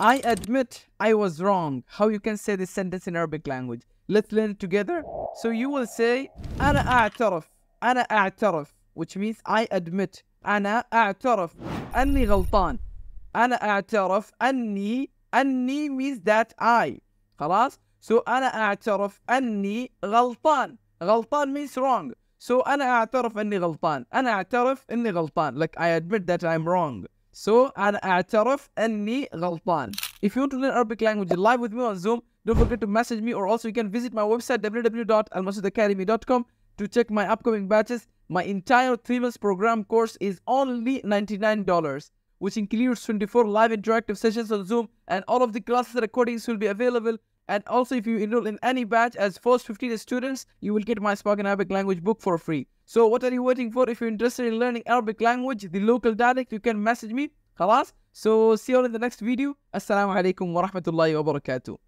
I admit I was wrong. How you can say this sentence in Arabic language? Let's learn together. So you will say أنا أعترف أنا أعترف which means I admit أنا أعترف أني غلطان أنا أعترف أني أني means that I خلاص so أنا أعترف أني غلطان غلطان means wrong so أنا أعترف أني غلطان أنا أعترف أني غلطان like I admit that I'm wrong so أنا أعترف أني غلطان. If you want to learn Arabic language live with me on Zoom, don't forget to message me or also you can visit my website www.almasudacademy.com to check my upcoming batches. My entire three months program course is only $99 which includes 24 live interactive sessions on Zoom, and all of the classes recordings will be available. And also, if you enroll in any batch as first 15 students, you will get my Spoken Arabic language book for free. So, what are you waiting for? If you're interested in learning Arabic language, the local dialect, you can message me. خلاص. So, see you all in the next video. Assalamu alaikum wa rahmatullahi wa barakatuh.